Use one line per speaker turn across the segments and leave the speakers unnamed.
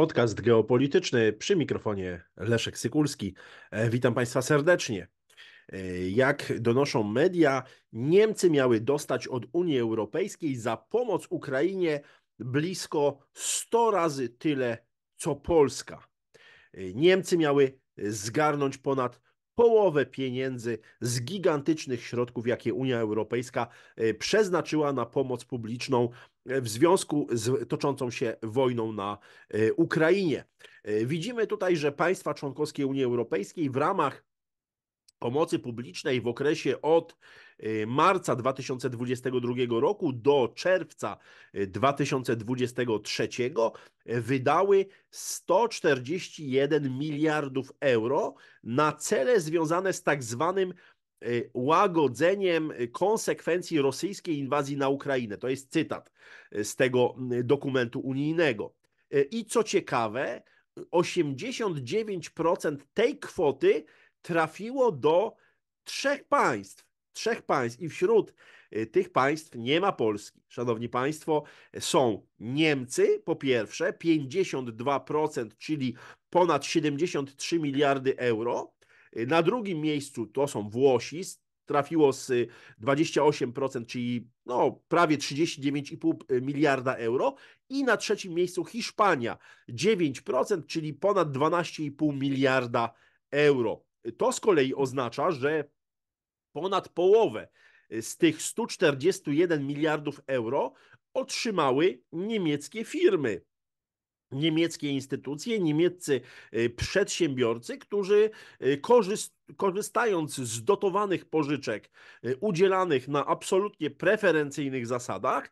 Podcast geopolityczny przy mikrofonie Leszek Sykulski. E, witam Państwa serdecznie. E, jak donoszą media, Niemcy miały dostać od Unii Europejskiej za pomoc Ukrainie blisko 100 razy tyle co Polska. E, Niemcy miały zgarnąć ponad połowę pieniędzy z gigantycznych środków, jakie Unia Europejska e, przeznaczyła na pomoc publiczną e, w związku z toczącą się wojną na e, Ukrainie. Widzimy tutaj, że państwa członkowskie Unii Europejskiej w ramach pomocy publicznej w okresie od y, marca 2022 roku do czerwca 2023 y, wydały 141 miliardów euro na cele związane z tak zwanym y, łagodzeniem konsekwencji rosyjskiej inwazji na Ukrainę. To jest cytat z tego dokumentu unijnego. I co ciekawe, 89% tej kwoty trafiło do trzech państw. Trzech państw i wśród e, tych państw nie ma Polski. Szanowni Państwo, są Niemcy po pierwsze, 52%, czyli ponad 73 miliardy euro. E, na drugim miejscu to są Włosi, trafiło z 28%, e, czyli no, prawie 39,5 miliarda euro. I na trzecim miejscu Hiszpania, 9%, czyli ponad 12,5 miliarda euro. To z kolei oznacza, że ponad połowę z tych 141 miliardów euro otrzymały niemieckie firmy niemieckie instytucje, niemieccy y, przedsiębiorcy, którzy y, korzystając z dotowanych pożyczek y, udzielanych na absolutnie preferencyjnych zasadach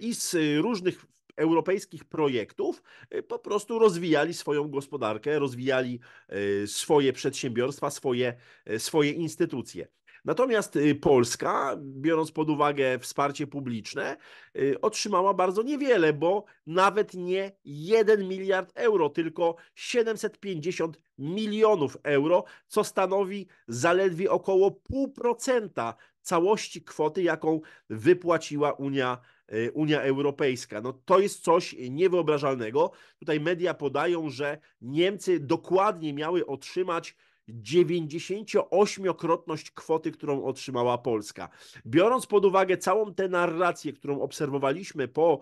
i z różnych europejskich projektów y, po prostu rozwijali swoją gospodarkę, rozwijali y, swoje przedsiębiorstwa, swoje, y, swoje instytucje. Natomiast Polska, biorąc pod uwagę wsparcie publiczne, otrzymała bardzo niewiele, bo nawet nie 1 miliard euro, tylko 750 milionów euro, co stanowi zaledwie około 0,5% całości kwoty, jaką wypłaciła Unia Europejska Y, Unia Europejska. No to jest coś niewyobrażalnego. Tutaj media podają, że Niemcy dokładnie miały otrzymać 98-krotność kwoty, którą otrzymała Polska. Biorąc pod uwagę całą tę narrację, którą obserwowaliśmy po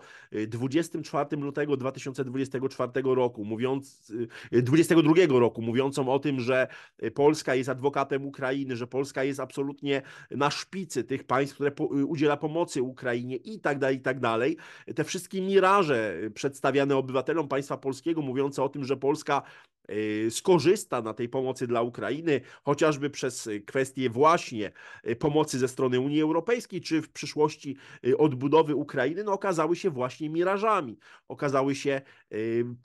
24 y, lutego 2024 roku, mówiąc 22 y, y, roku, mówiącą o tym, że Polska jest adwokatem Ukrainy, że Polska jest absolutnie na szpicy tych państw, które udziela pomocy Ukrainie i tak dalej, i tak dalej. Te wszystkie miraże przedstawiane obywatelom państwa polskiego, mówiące o tym, że Polska Y, skorzysta na tej pomocy dla Ukrainy, chociażby przez y, kwestie właśnie y, pomocy ze strony Unii Europejskiej, czy w przyszłości odbudowy Ukrainy, no okazały się właśnie mirażami, okazały się E,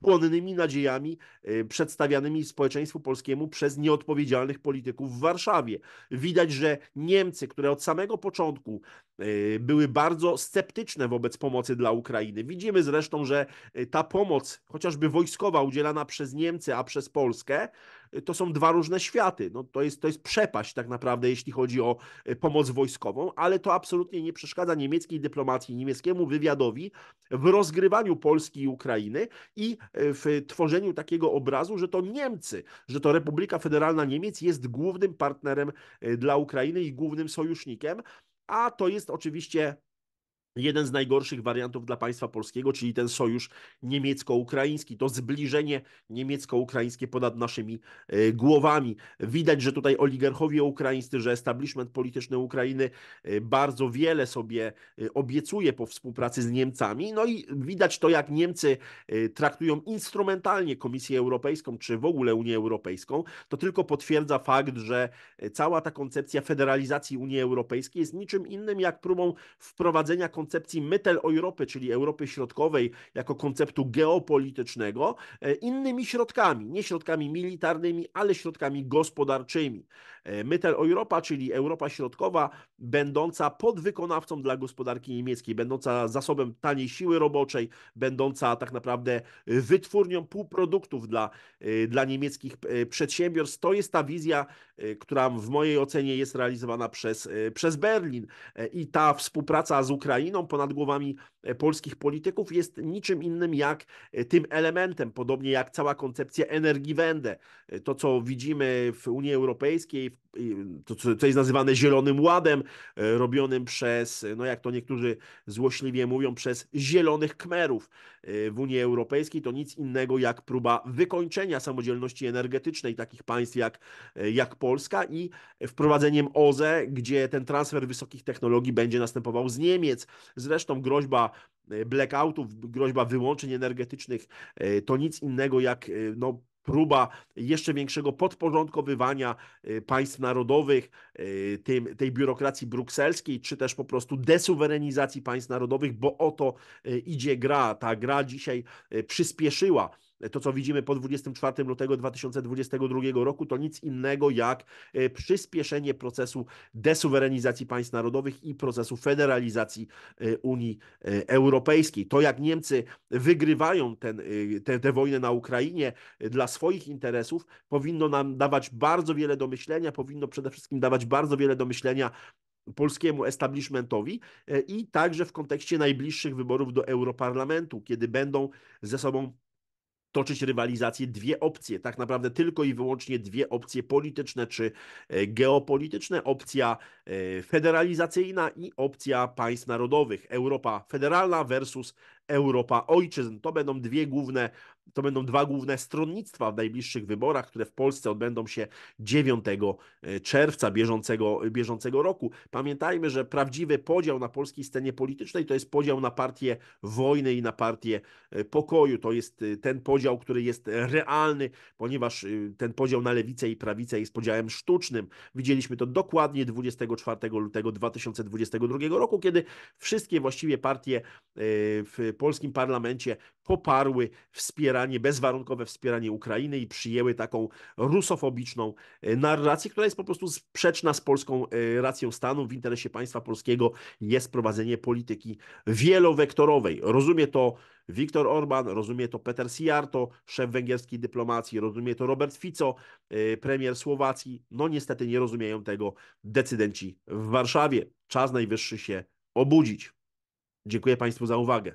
płonnymi nadziejami e, przedstawianymi społeczeństwu polskiemu przez nieodpowiedzialnych polityków w Warszawie. Widać, że Niemcy, które od samego początku e, były bardzo sceptyczne wobec pomocy dla Ukrainy. Widzimy zresztą, że ta pomoc, chociażby wojskowa, udzielana przez Niemcy, a przez Polskę, to są dwa różne światy. No, to, jest, to jest przepaść tak naprawdę, jeśli chodzi o e, pomoc wojskową, ale to absolutnie nie przeszkadza niemieckiej dyplomacji, niemieckiemu wywiadowi w rozgrywaniu Polski i Ukrainy i e, w tworzeniu takiego obrazu, że to Niemcy, że to Republika Federalna Niemiec jest głównym partnerem e, dla Ukrainy i głównym sojusznikiem. A to jest oczywiście jeden z najgorszych wariantów dla państwa polskiego, czyli ten sojusz niemiecko-ukraiński, to zbliżenie niemiecko-ukraińskie ponad naszymi e, głowami. Widać, że tutaj oligarchowie ukraińscy, że establishment polityczny Ukrainy e, bardzo wiele sobie e, obiecuje po współpracy z Niemcami. No i widać to, jak Niemcy traktują instrumentalnie Komisję Europejską czy w ogóle Unię Europejską. To tylko potwierdza fakt, że cała ta koncepcja federalizacji Unii Europejskiej jest niczym innym jak próbą wprowadzenia koncepcji koncepcji Europy, czyli Europy Środkowej, jako konceptu geopolitycznego, e, innymi środkami, nie środkami militarnymi, ale środkami gospodarczymi. E, Europa, czyli Europa Środkowa, będąca podwykonawcą dla gospodarki niemieckiej, będąca zasobem taniej siły roboczej, będąca tak naprawdę wytwórnią półproduktów dla, e, dla niemieckich przedsiębiorstw. To jest ta wizja, która w mojej ocenie jest realizowana przez, przez Berlin. I ta współpraca z Ukrainą, ponad głowami e, polskich polityków jest niczym innym jak e, tym elementem, podobnie jak cała koncepcja energii Wende. E, to, co widzimy w Unii Europejskiej, w to, co jest nazywane Zielonym Ładem, e, robionym przez, e, no jak to niektórzy złośliwie mówią, przez Zielonych Kmerów e, w Unii Europejskiej, to nic innego jak próba wykończenia samodzielności energetycznej takich państw jak, jak Polska i wprowadzeniem OZE, gdzie ten transfer wysokich technologii będzie następował z Niemiec. Zresztą groźba blackoutów, groźba wyłączeń energetycznych to nic innego jak no, próba jeszcze większego podporządkowywania y, państw narodowych, y, tej biurokracji brukselskiej, czy też po prostu desuwerenizacji państw narodowych, bo o to y, idzie gra. Ta gra dzisiaj przyspieszyła to co widzimy po 24 lutego 2022 roku, to nic innego jak e, przyspieszenie procesu desuwerenizacji państw narodowych i procesu federalizacji e, Unii e, Europejskiej. To jak Niemcy wygrywają ten, te, te wojnę na Ukrainie dla swoich interesów, powinno nam dawać bardzo wiele do myślenia, powinno przede wszystkim dawać bardzo wiele do myślenia polskiemu establishmentowi i także w kontekście najbliższych wyborów do Europarlamentu, kiedy będą ze sobą toczyć rywalizację dwie opcje, tak naprawdę tylko i wyłącznie dwie opcje polityczne czy e, geopolityczne, opcja e, federalizacyjna i opcja państw narodowych, Europa federalna versus Europa Ojczyzn. To będą dwie główne, to będą dwa główne stronnictwa w najbliższych wyborach, które w Polsce odbędą się 9 e, czerwca bieżącego, e, bieżącego roku. Pamiętajmy, że prawdziwy podział na polskiej scenie politycznej to jest podział na partię wojny i na partię e, pokoju. To jest ten podział, który jest realny, ponieważ ten podział na lewicę i prawicę jest podziałem sztucznym. Widzieliśmy to dokładnie 24 lutego 2022 roku, kiedy wszystkie właściwie partie w polskim parlamencie poparły wspieranie, bezwarunkowe wspieranie Ukrainy i przyjęły taką rusofobiczną e, narrację, która jest po prostu sprzeczna z polską e, racją stanu. W interesie państwa polskiego jest prowadzenie polityki wielowektorowej. Rozumie to Viktor Orban, rozumie to Peter Siarto, szef węgierskiej dyplomacji, rozumie to Robert Fico, e, premier Słowacji. No niestety nie rozumieją tego decydenci w Warszawie. Czas najwyższy się obudzić. Dziękuję Państwu za uwagę.